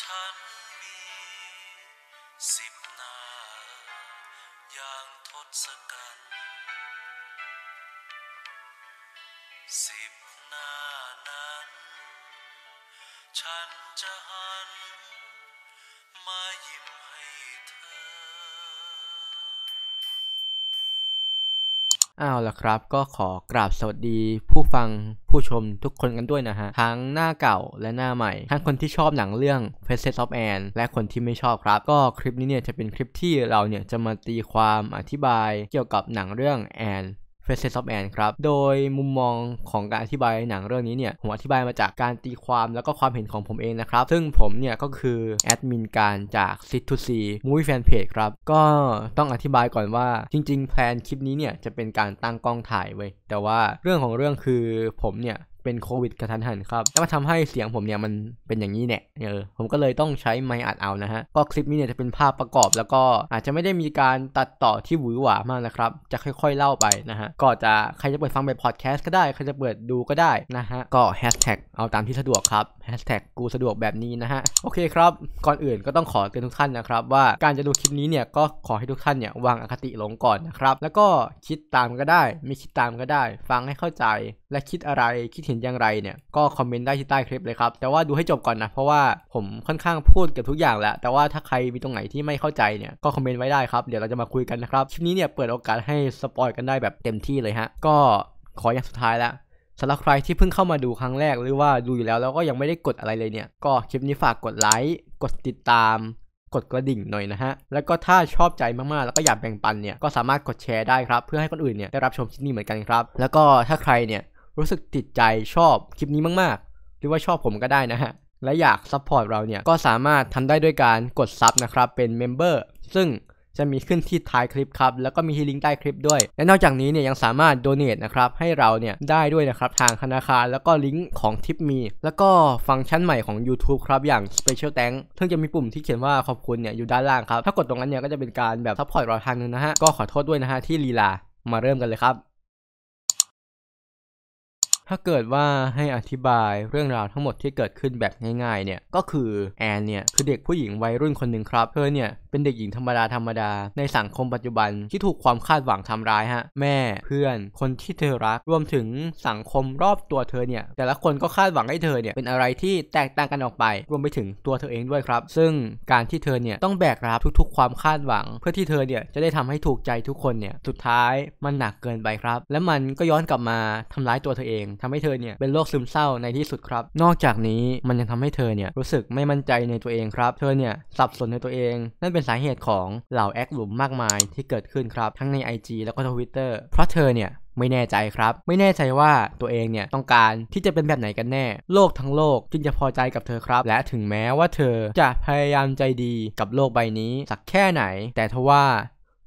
ฉันมีสิบนา อย่างทศกัณฐ์สิบนานั้น ฉันจะหอ้าวละครับ ก็ขอกราบสวัสดีผู้ฟังผู้ชมทุกคนกันด้วยนะฮะทั้งหน้าเก่าและหน้าใหม่ ทั้งคนที่ชอบหนังเรื่อง Faces of a n n และคนที่ไม่ชอบครับ ก็คลิปนี้เนี่ยจะเป็นคลิปที่เราเนี่ยจะมาตีความอธิบายเกี่ยวกับหนังเรื่อง a n n f a c e of Anne ครับ โดยมุมมองของการอธิบายหนังเรื่องนี้เนี่ย ผมอธิบายมาจากการตีความแล้วก็ความเห็นของผมเองนะครับ ซึ่งผมเนี่ยก็คือแอดมินการจาก s i t to ี Movie Fan Page ครับ ก็ต้องอธิบายก่อนว่าจริงๆ แพลนคลิปนี้เนี่ย จะเป็นการตั้งกล้องถ่ายไว้แต่ว่าเรื่องของเรื่องคือผมเนี่ยเป็นโควิดกระทันหันครับ แล้วมาทำให้เสียงผมเนี่ยมันเป็นอย่างนี้เนี่ยเออ ผมก็เลยต้องใช้ไมค์อัดเอานะฮะ ก็คลิปนี้เนี่ยจะเป็นภาพประกอบแล้วก็อาจจะไม่ได้มีการตัดต่อที่หวือหวามากนะครับ จะค่อยๆเล่าไปนะฮะ ก็จะใครจะเปิดฟังแบบพอดแคสต์ก็ได้ ใครจะเปิดดูก็ได้นะฮะ ก็แฮชแท็กเอาตามที่สะดวกครับแฮชแท็กกูสะดวกแบบนี้นะฮะโอเคครับ ก่อนอื่นก็ต้องขอเตือนทุกท่านนะครับ ว่าการจะดูคลิปนี้เนี่ย ก็ขอให้ทุกท่านเนี่ยวางอคติลงก่อนนะครับ แล้วก็คิดตามก็ได้ ไม่คิดตามก็ได้ ฟังให้เข้าใจ และคิดอะไรคิดเห็นอย่างไรเนี่ยก็คอมเมนต์ได้ที่ใต้คลิปเลยครับ แต่ว่าดูให้จบก่อนนะ เพราะว่าผมค่อนข้างพูดเกือบทุกอย่างแหละแต่ว่าถ้าใครมีตรงไหนที่ไม่เข้าใจเนี่ยก็คอมเมนต์ไว้ได้ครับเดี๋ยวเราจะมาคุยกันนะครับคลิปนี้เนี่ยเปิดโอกาสให้สปอยกันได้แบบเต็มที่เลยฮะก็ขออย่างสุดท้ายแล้วสำหรับใครที่เพิ่งเข้ามาดูครั้งแรกหรือว่าดูอยู่แล้วแล้วก็ยังไม่ได้กดอะไรเลยเนี่ย ก็คลิปนี้ฝากกดไลค์ กดติดตาม กดกระดิ่งหน่อยนะฮะ แล้วก็ถ้าชอบใจมากๆแล้วก็อยากแบ่งปันเนี่ย ก็สามารถกดแชร์ได้ครับ เพื่อให้คนอื่นเนี่ยได้รับชมคลิปนี้เหมือนกันครับ แล้วก็ถ้าใครเนี่ยรู้สึกติดใจชอบคลิปนี้มากๆหรือว่าชอบผมก็ได้นะฮะ และอยากซัพพอร์ตเราเนี่ย ก็สามารถทำได้ด้วยการกดซับนะครับเป็นเมมเบอร์ ซึ่งจะมีขึ้นที่ท้ายคลิปครับ แล้วก็มีที่ลิงก์ใต้คลิปด้วย และนอกจากนี้เนี่ยยังสามารถโดเนทนะครับให้เราเนี่ยได้ด้วยนะครับทางธนาคารแล้วก็ลิงก์ของทิปมีแล้วก็ฟังก์ชันใหม่ของ YouTube ครับอย่าง Special t h a n k ซึ่งจะมีปุ่มที่เขียนว่าขอบคุณเนี่ยอยู่ด้านล่างครับ ถ้ากดตรงนั้นเนี่ยก็จะเป็นการแบบซัพพอร์ตเราทางนึงนะฮะ ก็ขอโทษด้วยนะฮะที่ลีลามาเริ่มกันเลยครับ ถ้าเกิดว่าให้อธิบายเรื่องราวทั้งหมดที่เกิดขึ้นแบบง่าย ๆเนี่ยก็คือแอนเนี่ยคือเด็กผู้หญิงวัยรุ่นคนหนึ่งครับเธอเนี่ยเป็นเด็กหญิงธรรมดาธรรมดาในสังคมปัจจุบันที่ถูกความคาดหวังทำร้ายฮะแม่เพื่อนคนที่เธอรักรวมถึงสังคมรอบตัวเธอเนี่ยแต่ละคนก็คาดหวังให้เธอเนี่ยเป็นอะไรที่แตกต่างกันออกไป รวมไปถึงตัวเธอเองด้วยครับ ซึ่งการที่เธอเนี่ยต้องแบกรับทุกๆความคาดหวัง เพื่อที่เธอเนี่ยจะได้ทำให้ถูกใจทุกคนเนี่ยสุดท้ายมันหนักเกินไปครับ และมันก็ย้อนกลับมาทำร้ายตัวเธอเอง ทำให้เธอเนี่ยเป็นโรคซึมเศร้าในที่สุดครับ นอกจากนี้มันยังทำให้เธอเนี่ยรู้สึกไม่มั่นใจในตัวเองครับ เธอเนี่ยสับสนในตัวเอง นั่นเป็นสาเหตุของเหล่าแอคหลุมมากมายที่เกิดขึ้นครับทั้งใน IG แล้วก็ทวิตเตอร์เพราะเธอเนี่ยไม่แน่ใจครับ ไม่แน่ใจว่าตัวเองเนี่ยต้องการที่จะเป็นแบบไหนกันแน่โลกทั้งโลกจึงจะพอใจกับเธอครับ และถึงแม้ว่าเธอจะพยายามใจดีกับโลกใบนี้สักแค่ไหน แต่ทว่า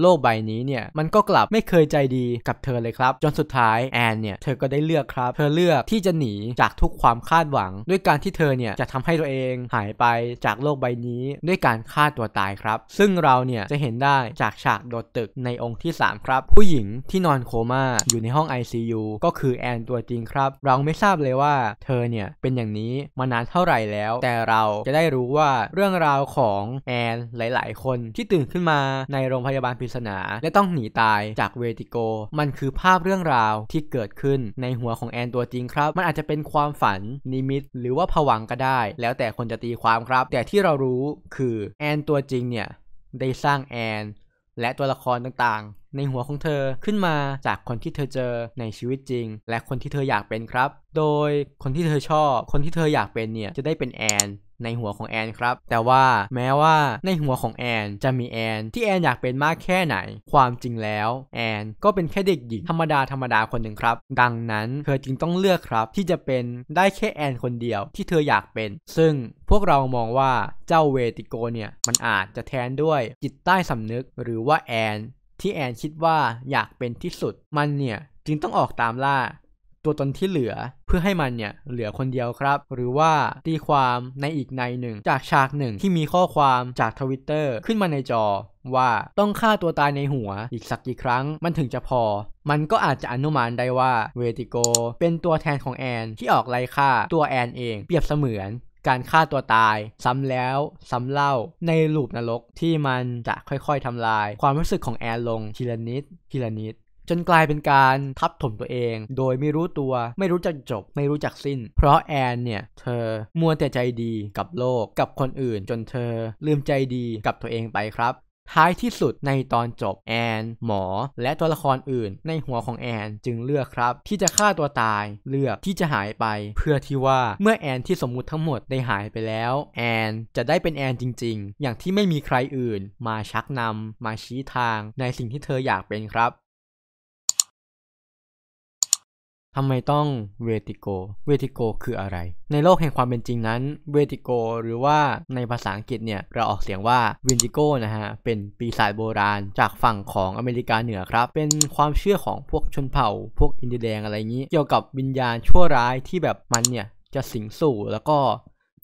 โลกใบนี้เนี่ยมันก็กลับไม่เคยใจดีกับเธอเลยครับจนสุดท้ายแอนเนี่ยเธอก็ได้เลือกครับ เธอเลือกที่จะหนีจากทุกความคาดหวัง ด้วยการที่เธอเนี่ยจะทำให้ตัวเองหายไปจากโลกใบนี้ด้วยการฆ่าตัวตายครับ ซึ่งเราเนี่ยจะเห็นได้จากฉากโดดตึกในองค์ที่ 3 ครับ ผู้หญิงที่นอนโคม่าอยู่ในห้อง ICU ก็คือแอน ตัวจริงครับ เราไม่ทราบเลยว่าเธอเนี่ยเป็นอย่างนี้มานานเท่าไหร่แล้ว แต่เราจะได้รู้ว่าเรื่องราวของแอน หลาย ๆ คนที่ตื่นขึ้นมาในโรงพยาบาลริศนาและต้องหนีตายจากเวติโก มันคือภาพเรื่องราวที่เกิดขึ้นในหัวของแอนตัวจริงครับ มันอาจจะเป็นความฝันนิมิตหรือว่าผวังก็ได้ แล้วแต่คนจะตีความครับ แต่ที่เรารู้คือแอนตัวจริงเนี่ยได้สร้างแอน และตัวละครต่างๆในหัวของเธอขึ้นมาจากคนที่เธอเจอในชีวิตจริงและคนที่เธออยากเป็นครับ โดยคนที่เธอชอบ คนที่เธออยากเป็นเนี่ยจะได้เป็นแอนในหัวของแอนครับ แต่ว่าแม้ว่าในหัวของแอนจะมีแอนที่แอนอยากเป็นมากแค่ไหน ความจริงแล้ว แอนก็เป็นแค่เด็กหญิงธรรมดาธรรมดาคนหนึ่งครับ ดังนั้นเธอจึงต้องเลือกครับ ที่จะเป็นได้แค่แอนคนเดียวที่เธออยากเป็น ซึ่งพวกเรามองว่าเจ้าเวติโกเนี่ยมันอาจจะแทนด้วยจิตใต้สำนึกหรือว่าแอนที่แอนคิดว่าอยากเป็นที่สุดมันเนี่ยจึงต้องออกตามล่าตัวตนที่เหลือเพื่อให้มันเนี่ยเหลือคนเดียวครับ หรือว่า ตีความในอีกในหนึ่งจากฉากหนึ่งที่มีข้อความจากทวิตเตอร์ขึ้นมาในจอว่าต้องฆ่าตัวตายในหัวอีกสักกี่ครั้งมันถึงจะพอ มันก็อาจจะอนุมานได้ว่าเวติโกเป็นตัวแทนของแอน ที่ออกไล่ฆ่า ตัวแอนเองเปรียบเสมือนการฆ่าตัวตายซ้ำแล้วซ้ำเล่า ในลูปนรกที่มันจะค่อยๆทำลาย ความรู้สึกของแอนลงทีละนิดทีละนิดจนกลายเป็นการทับถมตัวเอง โดยไม่รู้ตัวไม่รู้จักจบไม่รู้จักสิ้น เพราะแอนเนี่ยเธอมัวแต่ใจดีกับโลกกับคนอื่นจนเธอลืมใจดีกับตัวเองไปครับท้ายที่สุดในตอนจบแอน หมอและตัวละครอื่น ในหัวของแอนจึงเลือกครับ ที่จะฆ่าตัวตายเลือกที่จะหายไป เพื่อที่ว่าเมื่อแอนที่สมมุติทั้งหมดได้หายไปแล้วแอนจะได้เป็นแอนจริง ๆ อย่างที่ไม่มีใครอื่น มาชักนำมาชี้ทางในสิ่งที่เธออยากเป็นครับทำไมต้องเวติโกเวติโกคืออะไร ในโลกแห่งความเป็นจริงนั้นเวติโกหรือว่าในภาษาอังกฤษเนี่ย เราออกเสียงว่าวินติโกนะฮะ เป็นปีศาจโบราณจากฝั่งของอเมริกาเหนือครับ เป็นความเชื่อของพวกชนเผ่าพวกอินเดียแดงอะไรอย่างนี้ เกี่ยวกับวิญญาณชั่วร้ายที่แบบมันเนี่ย จะสิงสู่แล้วก็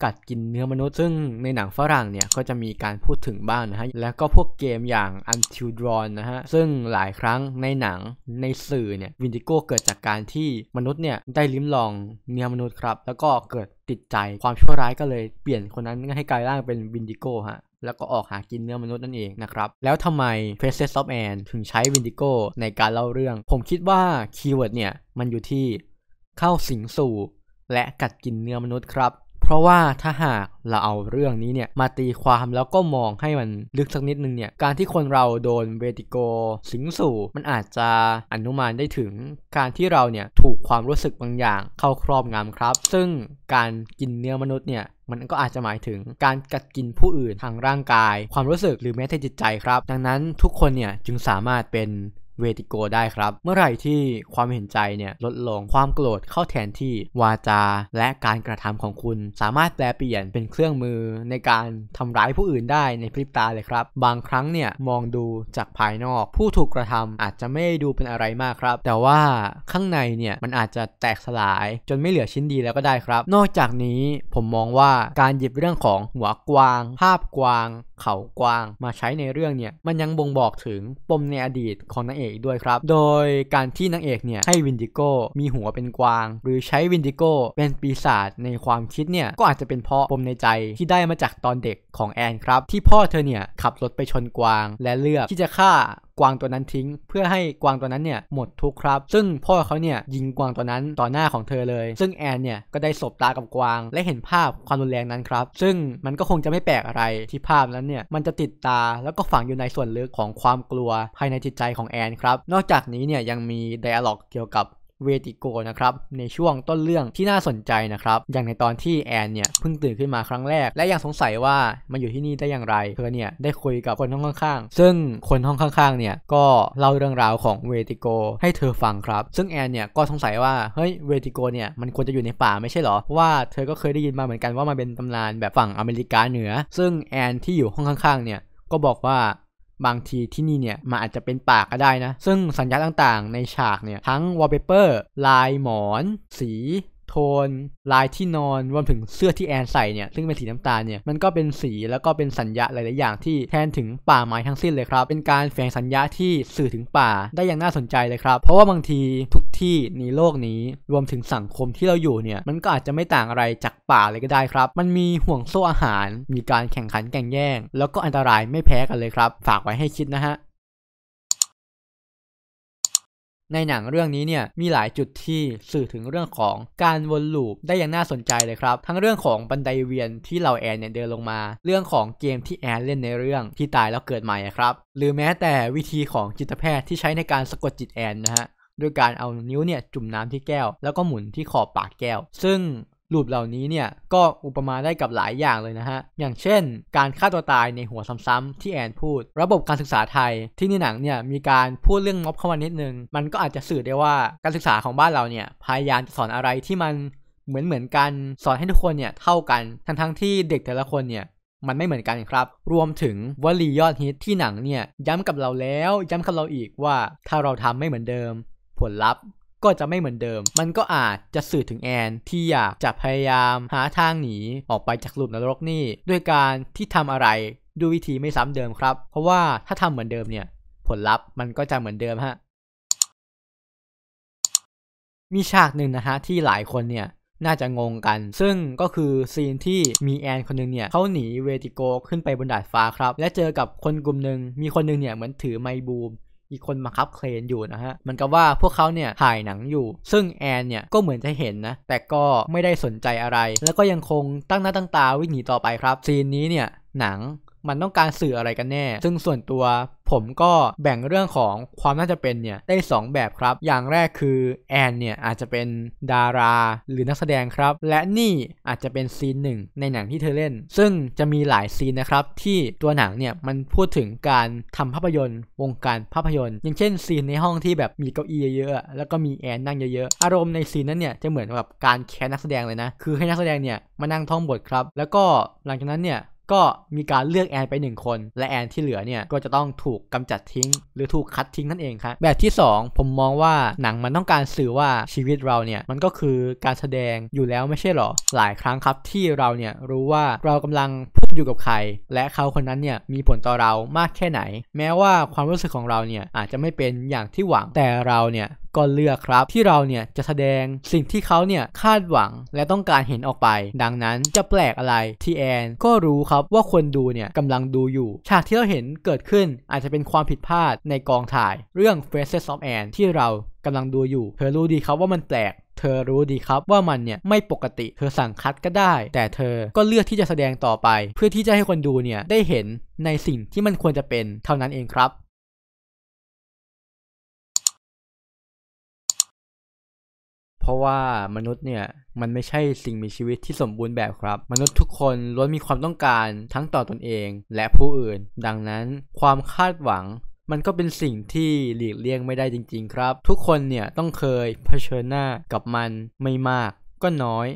กัดกินเนื้อมนุษย์ ซึ่งในหนังฝรั่ง เนี่ย ก็จะมีการพูดถึงบ้าง นะฮะ แล้วก็พวกเกมอย่าง Until Dawn นะฮะ ซึ่งหลายครั้งในหนังในสื่อเนี่ยวินดิโก้เกิดจากการที่มนุษย์เนี่ยได้ลิ้มลองเนื้อมนุษย์ครับ แล้วก็เกิดติดใจความชั่วร้ายก็เลยเปลี่ยนคนนั้นให้กลายร่างเป็นวินดิโก้ฮะแล้วก็ออกหากินเนื้อมนุษย์นั่นเองนะครับแล้วทำไม f a c e s of a n n ถึงใช้วินดิโก้ในการเล่าเรื่อง ผมคิดว่าคีย์เวิร์ดเนี่ยมันอยู่ที่เข้าสิงสู่ และกัดกินเนื้อมนุษย์ครับเพราะว่าถ้าหากเราเอาเรื่องนี้เนี่ยมาตีความแล้วก็มองให้มันลึกสักนิดนึงเนี่ยการที่คนเราโดนเวติโกสิงสู่ มันอาจจะอนุมานได้ถึงการที่เราเนี่ยถูกความรู้สึกบางอย่างเข้าครอบงำครับ ซึ่งการกินเนื้อมนุษย์เนี่ยมันก็อาจจะหมายถึง การกัดกินผู้อื่นทางร่างกาย ความรู้สึกหรือแม้แต่จิตใจครับ ดังนั้นทุกคนเนี่ยจึงสามารถเป็นเวติโกได้ครับ เมื่อไหร่ที่ความเห็นใจเนี่ยลดลง ความโกรธเข้าแทนที่วาจาและการกระทำของคุณสามารถแปลเปลี่ยนเป็นเครื่องมือในการทำร้ายผู้อื่นได้ในพริบตาเลยครับ บางครั้งเนี่ยมองดูจากภายนอก ผู้ถูกกระทำอาจจะไม่ดูเป็นอะไรมากครับ แต่ว่าข้างในเนี่ยมันอาจจะแตกสลาย จนไม่เหลือชิ้นดีแล้วก็ได้ครับ นอกจากนี้ผมมองว่าการหยิบเรื่องของหัวกวาง ภาพกวาง เขากวาง มาใช้ในเรื่องเนี่ยมันยังบ่งบอกถึงปมในอดีตของนางเอกอกด้วยครับโดยการที่นางเอกเนี่ยให้วินดิโก้มีหัวเป็นกวาง หรือใช้วินดิโก้เป็นปีศาจในความคิดเนี่ยก็อาจจะเป็นเพราะปมในใจที่ได้มาจากตอนเด็กของแอนครับ ที่พ่อเธอเนี่ยขับรถไปชนกวางและเลือกที่จะฆ่ากวางตัวนั้นทิ้ง เพื่อให้กวางตัวนั้นเนี่ย หมดทุกครับ ซึ่งพ่อเขาเนี่ยยิงกวางตัวนั้นต่อหน้าของเธอเลย ซึ่งแอนเนี่ยก็ได้สบตากับกวางและเห็นภาพความรุนแรงนั้นครับ ซึ่งมันก็คงจะไม่แปลกอะไรที่ภาพนั้นเนี่ย มันจะติดตาแล้วก็ฝังอยู่ในส่วนลึกของความกลัว ภายในจิตใจของแอนครับนอกจากนี้เนี่ยยังมีไดอะล็อกเกี่ยวกับเวติโกนะครับในช่วงต้นเรื่องที่น่าสนใจนะครับอย่างในตอนที่แอนเนี่ยเพิ่งตื่นขึ้นมาครั้งแรก และยังสงสัยว่ามาอยู่ที่นี่ได้อย่างไร เธอเนี่ยได้คุยกับคนห้องข้าง ๆ ซึ่งคนห้องข้างๆเนี่ยก็เล่าเรื่องราวของเวติโกให้เธอฟังครับซึ่งแอนเนี่ยก็สงสัยว่าเฮ้ยเวติโกเนี่ยมันควรจะอยู่ในป่าไม่ใช่หรอเพราะว่าเธอก็เคยได้ยินมาเหมือนกันว่ามันเป็นตำนานแบบฝั่งอเมริกาเหนือซึ่งแอนที่อยู่ห้องข้างๆเนี่ยก็บอกว่าบางทีที่นี่เนี่ยมันอาจจะเป็นปากก็ได้นะ ซึ่งสัญญาณต่างๆในฉากเนี่ย ทั้งวอลเปเปอร์ ลายหมอน สีโทนลายที่นอน รวมถึงเสื้อที่แอนใส่เนี่ยซึ่งเป็นสีน้ำตาลเนี่ยมันก็เป็นสีแล้วก็เป็นสัญญาหลายๆอย่างที่ แทนถึงป่าไม้ทั้งสิ้นเลยครับ เป็นการแฝงสัญญาที่สื่อถึงป่าได้อย่างน่าสนใจเลยครับเพราะว่าบางทีทุกที่ในโลกนี้รวมถึงสังคมที่เราอยู่เนี่ยมันก็อาจจะไม่ต่างอะไรจากป่าเลยก็ได้ครับ มันมีห่วงโซ่อาหารมีการแข่งขันแข่งแย่งแล้วก็อันตรายไม่แพ้กันเลยครับ ฝากไว้ให้คิดนะฮะในหนังเรื่องนี้เนี่ยมีหลายจุดที่สื่อถึงเรื่องของการวนลูปได้อย่างน่าสนใจเลยครับ ทั้งเรื่องของบันไดเวียนที่เราแอนเนี่ยเดินลงมา เรื่องของเกมที่แอนเล่นในเรื่องที่ตายแล้วเกิดใหม่ครับ หรือแม้แต่วิธีของจิตแพทย์ที่ใช้ในการสะกดจิตแอนนะฮะด้วยการเอานิ้วเนี่ย จุ่มน้ำที่แก้ว แล้วก็หมุนที่ขอบปากแก้ว ซึ่งรูปเหล่านี้เนี่ยก็อุปมาได้กับหลายอย่างเลยนะฮะ อย่างเช่น การฆ่าตัวตายในหัวซ้ำๆที่แอนพูด ระบบการศึกษาไทยที่ในหนังเนี่ยมีการพูดเรื่องม็อบเข้ามานิดนึง มันก็อาจจะสื่อได้ว่าการศึกษาของบ้านเราเนี่ย พยายามจะสอนอะไรที่มันเหมือนเหมือนกันสอนให้ทุกคนเนี่ยเท่ากัน ทั้งทั้งที่เด็กแต่ละคนเนี่ยมันไม่เหมือนกันครับ รวมถึงวลียอดฮิตที่หนังเนี่ยย้ำกับเราแล้วย้ำกับเราอีกว่าถ้าเราทำไม่เหมือนเดิมผลลัพธ์ก็จะไม่เหมือนเดิม มันก็อาจจะสื่อถึงแอนที่อยากจะพยายามหาทางหนีออกไปจากหลุมนรกนี่ด้วยการที่ทำอะไรดูวิธีไม่ซ้ำเดิมครับ เพราะว่าถ้าทำเหมือนเดิมเนี่ย ผลลัพธ์มันก็จะเหมือนเดิมฮะ มีฉากหนึ่งนะฮะ ที่หลายคนเนี่ยน่าจะงงกัน ซึ่งก็คือซีนที่มีแอนคนนึงเนี่ยเขาหนีเวติโกขึ้นไปบนดาดฟ้าครับ และเจอกับคนกลุ่มหนึ่งมีคนนึงเนี่ยเหมือนถือไมบูมมีคนมาคับเคลนอยู่นะฮะ มันก็ว่าพวกเขาเนี่ยถ่ายหนังอยู่ ซึ่งแอนเนี่ย ก็เหมือนจะเห็นนะ แต่ก็ไม่ได้สนใจอะไร แล้วก็ยังคงตั้งหน้าตั้งตาวิ่งหนีต่อไปครับซีนนี้เนี่ย หนังมันต้องการสื่ออะไรกันแน่ ซึ่งส่วนตัวผมก็แบ่งเรื่องของความน่าจะเป็นเนี่ยได้ 2 แบบครับ อย่างแรกคือแอนเนี่ยอาจจะเป็นดาราหรือนักแสดงครับ และนี่อาจจะเป็นซีนหนึ่ง ในหนังที่เธอเล่น ซึ่งจะมีหลายซีนนะครับที่ตัวหนังเนี่ยมันพูดถึงการทำภาพยนตร์วงการภาพยนตร์ อย่างเช่น ซีนในห้องที่แบบมีเก้าอี้เยอะๆแล้วก็มีแอนนั่งเยอะๆ อารมณ์ในซีนนั้นเนี่ยจะเหมือนกับการแคสนักแสดงเลยนะ คือให้นักแสดงเนี่ยมานั่งท่องบทครับ แล้วก็หลังจากนั้นเนี่ยก็มีการเลือกแอนไป1 คน และแอนที่เหลือเนี่ย ก็จะต้องถูกกำจัดทิ้ง หรือถูกคัดทิ้งนั่นเองครับแบบที่ 2 ผมมองว่าหนังมันต้องการสื่อว่าชีวิตเราเนี่ยมันก็คือการแสดงอยู่แล้วไม่ใช่หรอหลายครั้งครับที่เราเนี่ยรู้ว่าเรากำลังพูดอยู่กับใคร และเขาคนนั้นเนี่ยมีผลต่อเรามากแค่ไหน แม้ว่าความรู้สึกของเราเนี่ยอาจจะไม่เป็นอย่างที่หวังแต่เราเนี่ยก็เลือกครับที่เราเนี่ยจะแสดงสิ่งที่เขาเนี่ยคาดหวังและต้องการเห็นออกไป ดังนั้นจะแปลกอะไรทีแอนก็รู้ครับว่าคนดูเนี่ยกำลังดูอยู่ ฉากที่เราเห็นเกิดขึ้นอาจจะเป็นความผิดพลาดในกองถ่ายเรื่อง Faces of Anne ที่เรากำลังดูอยู่เธอรู้ดีครับว่ามันแปลกเธอรู้ดีครับว่ามันเนี่ยไม่ปกติเธอสั่งคัดก็ได้ แต่เธอก็เลือกที่จะแสดงต่อไป เพื่อที่จะให้คนดูเนี่ยได้เห็นในสิ่งที่มันควรจะเป็น เท่านั้นเองครับเพราะว่ามนุษย์เนี่ยมันไม่ใช่สิ่งมีชีวิตที่สมบูรณ์แบบครับ มนุษย์ทุกคนล้วนมีความต้องการทั้งต่อตอนเองและผู้อื่น ดังนั้นความคาดหวังมันก็เป็นสิ่งที่หลีกเลี่ยงไม่ได้จริงๆ ครับ ทุกคนเนี่ยต้องเคยเผชิญหน้ากับมันไม่มากก็น้อย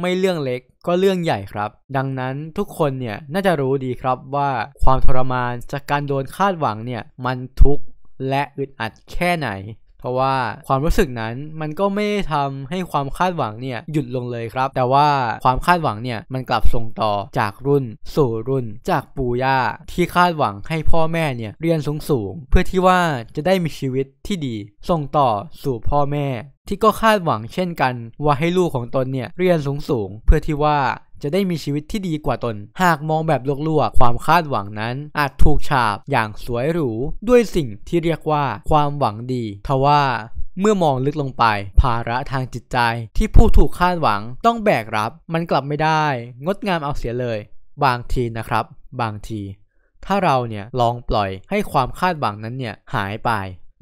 ไม่เรื่องเล็กก็เรื่องใหญ่ครับ ดังนั้นทุกคนเนี่ยน่าจะรู้ดีครับว่าความทรมานจากการโดนคาดหวังเนี่ยมันทุกข์และอึดอัดแค่ไหนเพราะว่าความรู้สึกนั้นมันก็ไม่ทำทำให้ความคาดหวังเนี่ยหยุดลงเลยครับ แต่ว่าความคาดหวังเนี่ยมันกลับส่งต่อจากรุ่น สู่รุ่น จากปู่ย่าที่คาดหวังให้พ่อแม่เนี่ยเรียนสูงสูงเพื่อที่ว่าจะได้มีชีวิตที่ดี ส่งต่อสู่พ่อแม่ ที่ก็คาดหวังเช่นกันว่าให้ลูกของตนเนี่ยเรียนสูงสูงเพื่อที่ว่าจะได้มีชีวิตที่ดีกว่าตน หากมองแบบลวกๆ ความคาดหวังนั้นอาจถูกฉาบอย่างสวยหรูด้วยสิ่งที่เรียกว่าความหวังดีทว่าเมื่อมองลึกลงไป ภาระทางจิตใจที่ผู้ถูกคาดหวังต้องแบกรับ มันกลับไม่ได้ งดงามเอาเสียเลย บางทีนะครับ บางที ถ้าเราเนี่ยลองปล่อยให้ความคาดหวังนั้นเนี่ยหายไป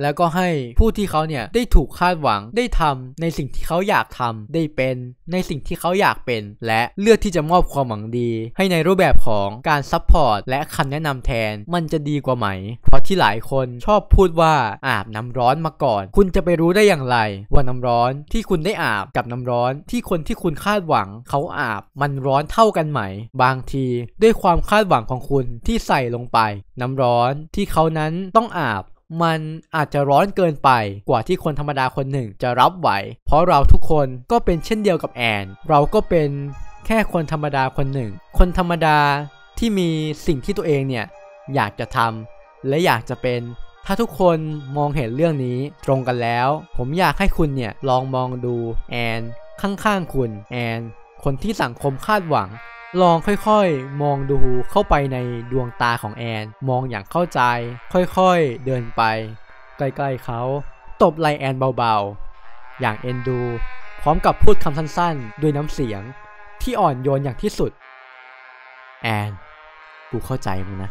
แล้วก็ให้ผู้ที่เขาเนี่ย ได้ถูกคาดหวังได้ทำในสิ่งที่เขาอยากทำได้เป็นในสิ่งที่เขาอยากเป็น และเลือกที่จะมอบความหวังดี ให้ในรูปแบบของการซัพพอร์ตและคำแนะนำแทน มันจะดีกว่าไหม เพราะที่หลายคนชอบพูดว่าอาบน้ำร้อนมาก่อน คุณจะไปรู้ได้อย่างไร ว่าน้ำร้อนที่คุณได้อาบกับน้ำร้อนที่คนที่คุณคาดหวังเขาอาบ มันร้อนเท่ากันไหม บางที ด้วยความคาดหวังของคุณที่ใส่ลงไป น้ำร้อนที่เขานั้นต้องอาบมันอาจจะร้อนเกินไปกว่าที่คนธรรมดาคนหนึ่งจะรับไหว เพราะเราทุกคนก็เป็นเช่นเดียวกับแอน เราก็เป็นแค่คนธรรมดาคนหนึ่ง คนธรรมดาที่มีสิ่งที่ตัวเองเนี่ยอยากจะทำและอยากจะเป็น ถ้าทุกคนมองเห็นเรื่องนี้ตรงกันแล้ว ผมอยากให้คุณเนี่ยลองมองดูแอนข้างๆคุณแอนคนที่สังคมคาดหวังลองค่อยๆมองดูเข้าไปในดวงตาของแอนมองอย่างเข้าใจ ค่อยๆเดินไป ใกล้ๆเขา ตบไหลแอนเบาๆ อย่างเอ็นดูพร้อมกับพูดคำสั้นๆ ด้วยน้ำเสียงที่อ่อนโยนอย่างที่สุด แอน กูเข้าใจมึงนะ